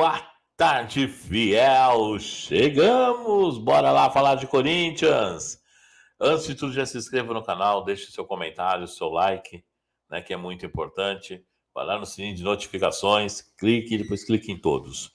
Boa tarde, fiel! Chegamos! Bora lá falar de Corinthians! Antes de tudo, já se inscreva no canal, deixe seu comentário, seu like, né, que é muito importante. Vai lá no sininho de notificações, clique e depois clique em todos.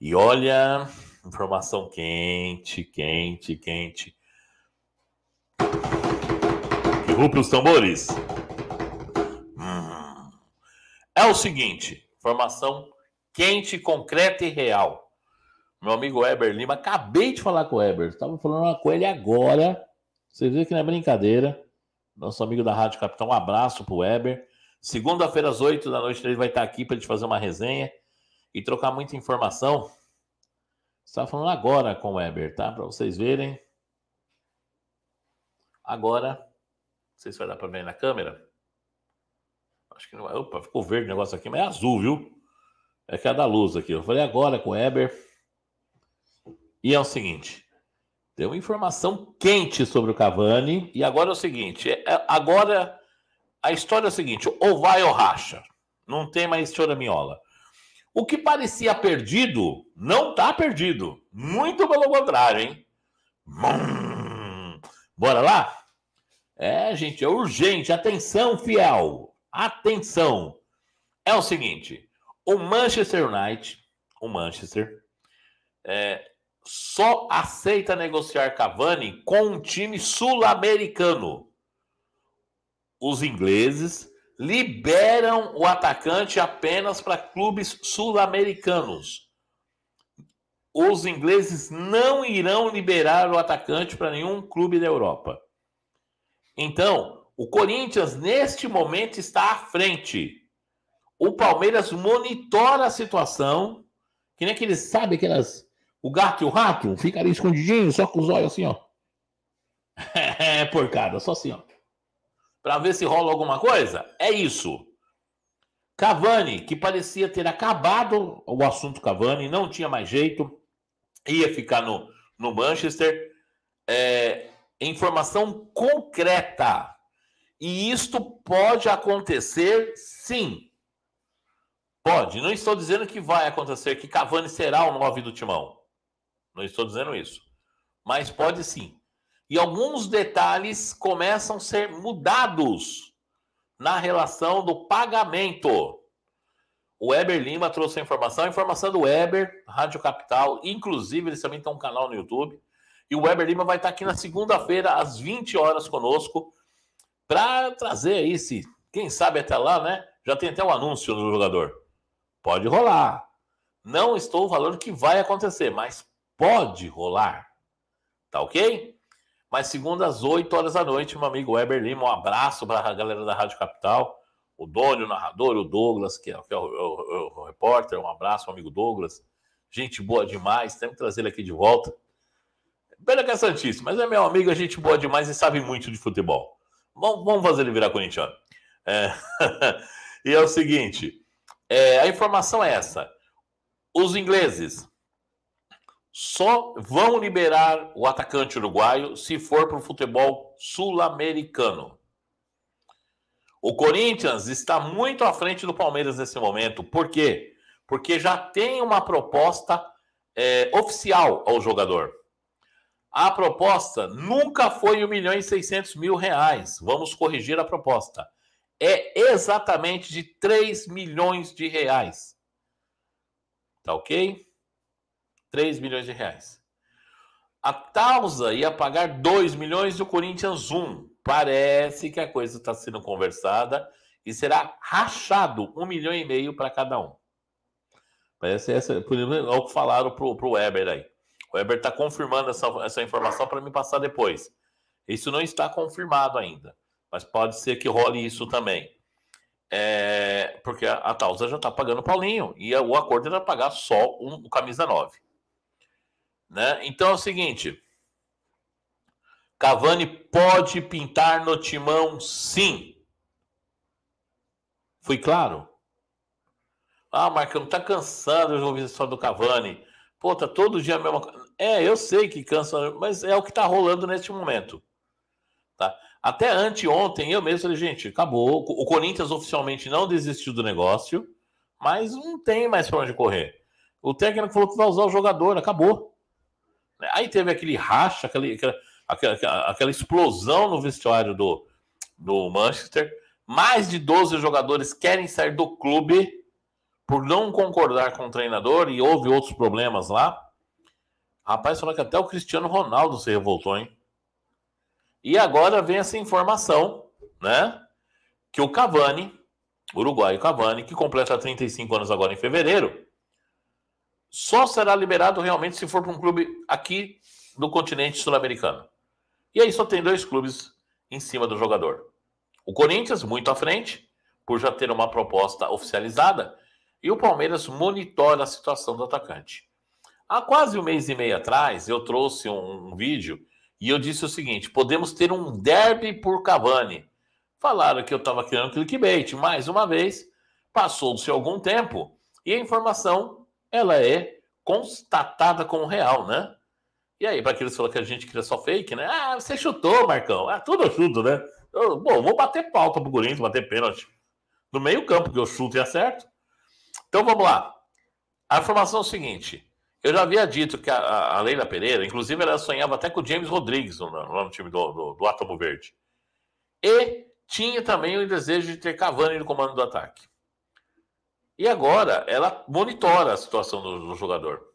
E olha, informação quente, quente, quente. Que rupa os tambores! Hum. É o seguinte, informação quente, concreta e real. Meu amigo Weber Lima, acabei de falar com o Weber, estava falando com ele agora. Você vê que não é brincadeira. Nosso amigo da Rádio Capitão, um abraço pro Weber. Segunda-feira, às 8 da noite, ele vai estar aqui para gente fazer uma resenha e trocar muita informação. Estava falando agora com o Weber, tá? Para vocês verem. Agora, não sei se vai dar para ver na câmera. Acho que não vai. Opa, ficou verde o negócio aqui, mas é azul, viu? É que é da luz aqui. Eu falei agora com o Eber. E é o seguinte: tem uma informação quente sobre o Cavani. E agora é o seguinte: é, é agora a história é o seguinte: ou vai ou racha. Não tem mais choraminhola. O que parecia perdido, não está perdido. Muito pelo contrário, hein? Hum. Bora lá? É, gente, é urgente. Atenção, fiel. Atenção. É o seguinte: o Manchester United, o Manchester, é, só aceita negociar Cavani com um time sul-americano. Os ingleses liberam o atacante apenas para clubes sul-americanos. Os ingleses não irão liberar o atacante para nenhum clube da Europa. Então, o Corinthians, neste momento, está à frente o Palmeiras monitora a situação, que nem aqueles, sabe, aquelas. O gato e o rato fica ali escondidinho, só com os olhos assim, ó. É, porcada, só assim, ó. Pra ver se rola alguma coisa. É isso. Cavani, que parecia ter acabado o assunto Cavani, não tinha mais jeito, ia ficar no, no Manchester. É, informação concreta. E isto pode acontecer, sim. Pode, não estou dizendo que vai acontecer, que Cavani será o 9 do Timão. Não estou dizendo isso. Mas pode sim. E alguns detalhes começam a ser mudados na relação do pagamento. O Weber Lima trouxe a informação, a informação do Weber, Rádio Capital, inclusive eles também têm um canal no YouTube. E o Weber Lima vai estar aqui na segunda-feira, às 20 horas, conosco, para trazer aí, se, quem sabe até lá, né? Já tem até o um anúncio do jogador. Pode rolar. Não estou falando que vai acontecer, mas pode rolar. Tá ok? Mas segunda às 8 horas da noite, meu amigo Weber Lima, um abraço para a galera da Rádio Capital, o dono o narrador, o Douglas, é, que é, o, o, o, o, repórter, um abraço, amigo Douglas. Gente boa demais, temos que trazer ele aqui de volta. Pena que é Santíssimo, mas é meu amigo, é gente boa demais e sabe muito de futebol. Vamos, vamos fazer ele virar corintiano. É... e é o seguinte, é, a informação é essa. Os ingleses só vão liberar o atacante uruguaio se for para o futebol sul-americano. O Corinthians está muito à frente do Palmeiras nesse momento. Por quê? Porque já tem uma proposta é, oficial ao jogador. A proposta nunca foi 1 milhão e 600 mil reais. Vamos corrigir a proposta é exatamente de 3 milhões de reais. Tá ok? 3 milhões de reais. A Tausa ia pagar 2 milhões e o Corinthians 1. Parece que a coisa está sendo conversada e será rachado 1 um milhão e meio para cada um. Parece essa, por exemplo, é o que falaram pro, pro Weber aí. O Weber está confirmando essa, essa informação para me passar depois. Isso não está confirmado ainda. Mas pode ser que role isso também. É, porque a, a Tausa já está pagando o Paulinho e a, o acordo era pagar só um, o camisa 9. Né? Então é o seguinte: Cavani pode pintar no timão, sim. Fui claro? Ah, Marcão, tá cansado de ouvir a história do Cavani. Pô, tá todo dia a mesma coisa. É, eu sei que cansa, mas é o que tá rolando neste momento. Tá? Até anteontem, eu mesmo falei, gente, acabou. O Corinthians oficialmente não desistiu do negócio, mas não tem mais para onde correr. O técnico falou que vai usar o jogador, acabou. Aí teve aquele racha, aquele, aquela, aquela, aquela explosão no vestiário do, do Manchester. Mais de 12 jogadores querem sair do clube por não concordar com o treinador e houve outros problemas lá. Rapaz, falou que até o Cristiano Ronaldo se revoltou, hein? E agora vem essa informação, né? Que o Cavani, uruguaio Cavani, que completa 35 anos agora em fevereiro, só será liberado realmente se for para um clube aqui do continente sul-americano. E aí só tem dois clubes em cima do jogador. O Corinthians, muito à frente, por já ter uma proposta oficializada, e o Palmeiras monitora a situação do atacante. Há quase um mês e meio atrás, eu trouxe um, um vídeo e eu disse o seguinte: podemos ter um derby por Cavani. Falaram que eu estava criando clickbait. Mais uma vez, passou-se algum tempo e a informação ela é constatada como real, né? E aí, para aqueles que falam que a gente cria só fake, né? Ah, você chutou, Marcão. Ah, tudo eu chuto, né? Eu, bom, vou bater pauta pro Corinthians, bater pênalti. No meio campo, que eu chuto e acerto. Então, vamos lá. A informação é o seguinte. Eu já havia dito que a, a Leila Pereira, inclusive, ela sonhava até com o James Rodrigues no, no time do, do, do Átomo Verde. E tinha também o desejo de ter Cavani no comando do ataque. E agora ela monitora a situação do, do jogador.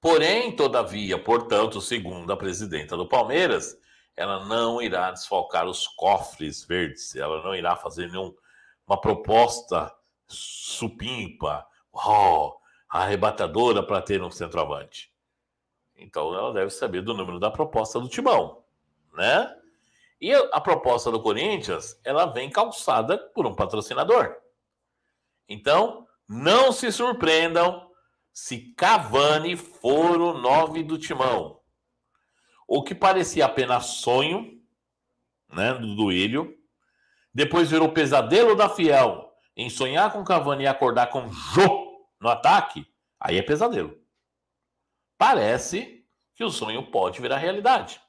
Porém, todavia, portanto, segundo a presidenta do Palmeiras, ela não irá desfalcar os cofres verdes, ela não irá fazer nenhuma proposta supimpa. Oh, arrebatadora para ter um centroavante. Então ela deve saber do número da proposta do Timão, né? E a proposta do Corinthians, ela vem calçada por um patrocinador. Então, não se surpreendam se Cavani for o 9 do Timão. O que parecia apenas sonho, né, do Duílio, depois virou pesadelo da Fiel em sonhar com Cavani e acordar com Jô no ataque, aí é pesadelo. Parece que o sonho pode virar realidade.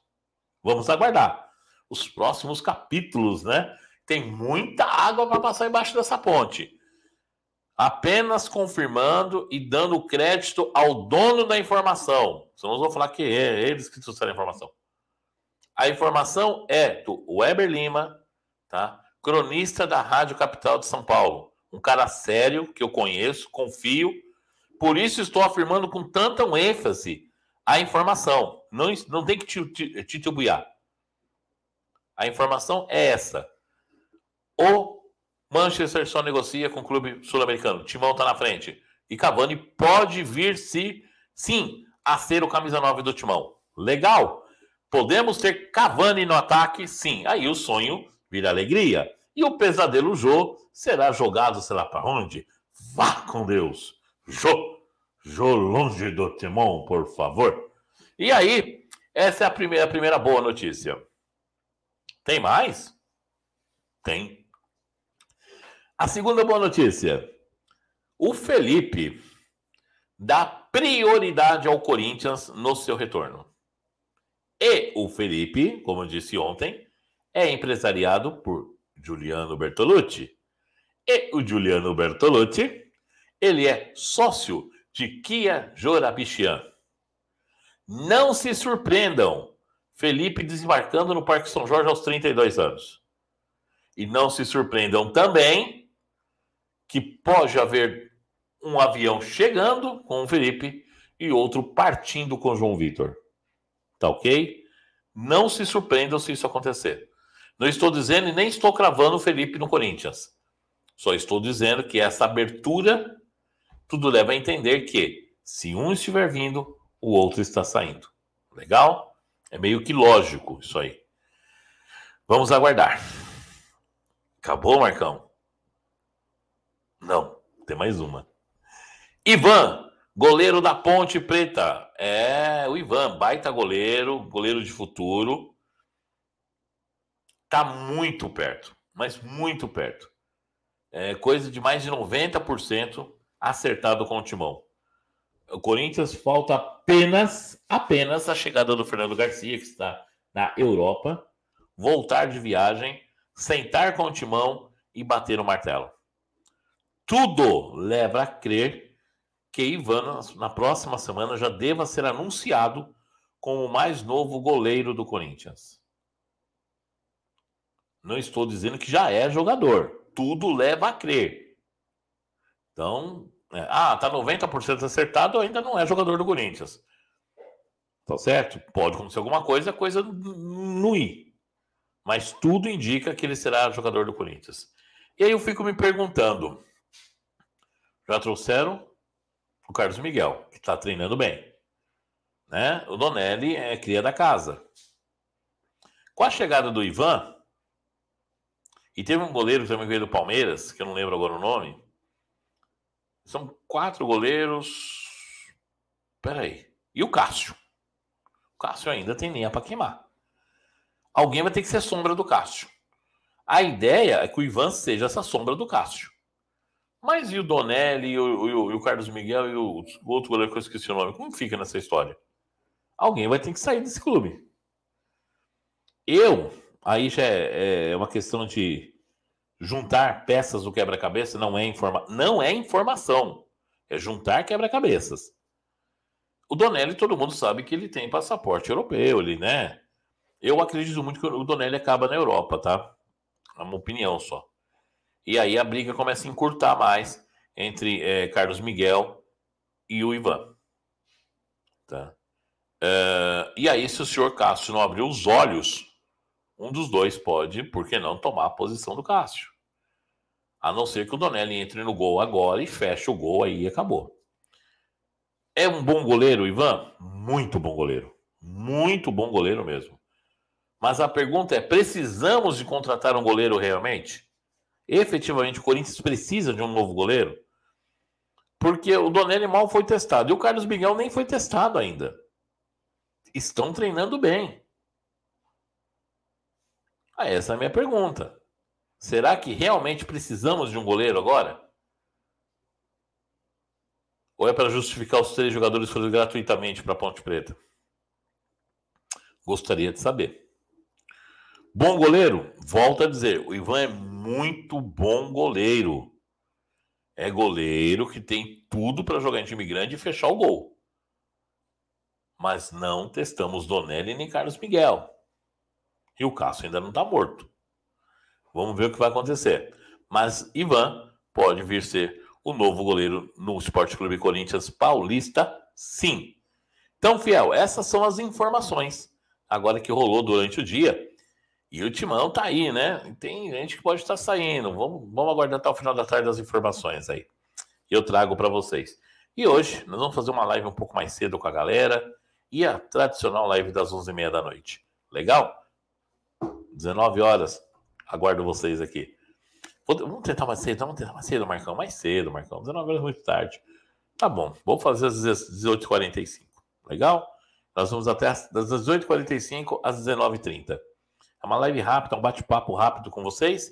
Vamos aguardar os próximos capítulos, né? Tem muita água para passar embaixo dessa ponte. Apenas confirmando e dando crédito ao dono da informação. Senão nós vamos falar que é eles que trouxeram a informação. A informação é do Weber Lima, tá? cronista da Rádio Capital de São Paulo um cara sério que eu conheço, confio. Por isso estou afirmando com tanta ênfase a informação. Não, não tem que titubear. A informação é essa. O Manchester só negocia com o clube sul-americano. Timão está na frente. E Cavani pode vir se sim a ser o camisa 9 do Timão. Legal. Podemos ter Cavani no ataque? Sim. Aí o sonho vira alegria. E o pesadelo Jô será jogado, sei lá para onde? Vá com Deus. Jô, Jô longe do timão, por favor. E aí, essa é a primeira, a primeira boa notícia. Tem mais? Tem. A segunda boa notícia. O Felipe dá prioridade ao Corinthians no seu retorno. E o Felipe, como eu disse ontem, é empresariado por Giuliano Bertolucci. E o Giuliano Bertolucci, ele é sócio de Kia Jorabichian. Não se surpreendam, Felipe desembarcando no Parque São Jorge aos 32 anos. E não se surpreendam também que pode haver um avião chegando com o Felipe e outro partindo com o João Vitor. Tá ok? Não se surpreendam se isso acontecer. Não estou dizendo e nem estou cravando o Felipe no Corinthians. Só estou dizendo que essa abertura tudo leva a entender que se um estiver vindo, o outro está saindo. Legal? É meio que lógico isso aí. Vamos aguardar. Acabou, Marcão? Não, tem mais uma. Ivan, goleiro da Ponte Preta. É, o Ivan, baita goleiro, goleiro de futuro está muito perto, mas muito perto. É coisa de mais de 90% acertado com o timão. O Corinthians falta apenas, apenas a chegada do Fernando Garcia, que está na Europa, voltar de viagem, sentar com o timão e bater o martelo. Tudo leva a crer que Ivan, na próxima semana, já deva ser anunciado como o mais novo goleiro do Corinthians. Não estou dizendo que já é jogador. Tudo leva a crer. Então, é, ah, tá 90% acertado, ainda não é jogador do Corinthians. Tá certo? Pode acontecer alguma coisa, coisa não ir. Mas tudo indica que ele será jogador do Corinthians. E aí eu fico me perguntando: já trouxeram o Carlos Miguel, que está treinando bem. Né? O Donelli é cria da casa. Com a chegada do Ivan, e teve um goleiro também veio do Palmeiras, que eu não lembro agora o nome. São quatro goleiros. Peraí. E o Cássio? O Cássio ainda tem linha para queimar. Alguém vai ter que ser sombra do Cássio. A ideia é que o Ivan seja essa sombra do Cássio. Mas e o Donelli, e o, e o, e o Carlos Miguel e o, o outro goleiro que eu esqueci o nome? Como fica nessa história? Alguém vai ter que sair desse clube. Eu Aí já é, é, é uma questão de juntar peças do quebra-cabeça, não é, informa não é informação. É juntar quebra-cabeças. O Donelli, todo mundo sabe que ele tem passaporte europeu, ele, né? Eu acredito muito que o Donelli acaba na Europa, tá? É uma opinião só. E aí a briga começa a encurtar mais entre é, Carlos Miguel e o Ivan. Tá? É, e aí, se o senhor Cássio não abrir os olhos, um dos dois pode, por que não, tomar a posição do Cássio. A não ser que o Donelli entre no gol agora e feche o gol aí e acabou. É um bom goleiro, Ivan? Muito bom goleiro. Muito bom goleiro mesmo. Mas a pergunta é: precisamos de contratar um goleiro realmente? Efetivamente, o Corinthians precisa de um novo goleiro? Porque o Donelli mal foi testado e o Carlos Miguel nem foi testado ainda. Estão treinando bem. Ah, essa é a minha pergunta. Será que realmente precisamos de um goleiro agora? Ou é para justificar os três jogadores foram gratuitamente para Ponte Preta? Gostaria de saber. Bom goleiro, volta a dizer, o Ivan é muito bom goleiro. É goleiro que tem tudo para jogar em time grande e fechar o gol. Mas não testamos Donelli nem Carlos Miguel. E o Cássio ainda não está morto. Vamos ver o que vai acontecer. Mas Ivan pode vir ser o novo goleiro no Esporte Clube Corinthians Paulista, sim. Então, fiel, essas são as informações agora que rolou durante o dia. E o Timão tá aí, né? Tem gente que pode estar saindo. Vamos, vamos aguardar até o final da tarde as informações aí. Eu trago para vocês. E hoje nós vamos fazer uma live um pouco mais cedo com a galera e a tradicional live das 11h30 da noite. Legal? 19 horas. Aguardo vocês aqui. Vamos tentar mais cedo, vamos tentar mais cedo, Marcão. Mais cedo, Marcão. 19 horas é muito tarde. Tá bom, vou fazer às 18h45. Legal? Nós vamos até as, das 18h45 às 19h30. É uma live rápida, um bate-papo rápido com vocês.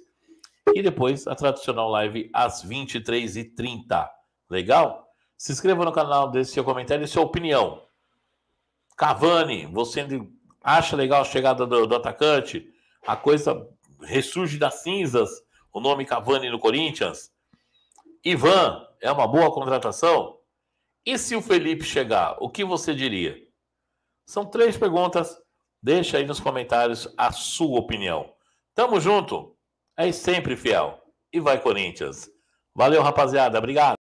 E depois a tradicional live às 23h30. Legal? Se inscreva no canal, deixe seu comentário e sua opinião. Cavani, você acha legal a chegada do, do atacante? a coisa ressurge das cinzas, o nome Cavani no Corinthians. Ivan, é uma boa contratação? E se o Felipe chegar, o que você diria? São três perguntas. Deixa aí nos comentários a sua opinião. Tamo junto. É sempre fiel. E vai, Corinthians. Valeu, rapaziada. Obrigado.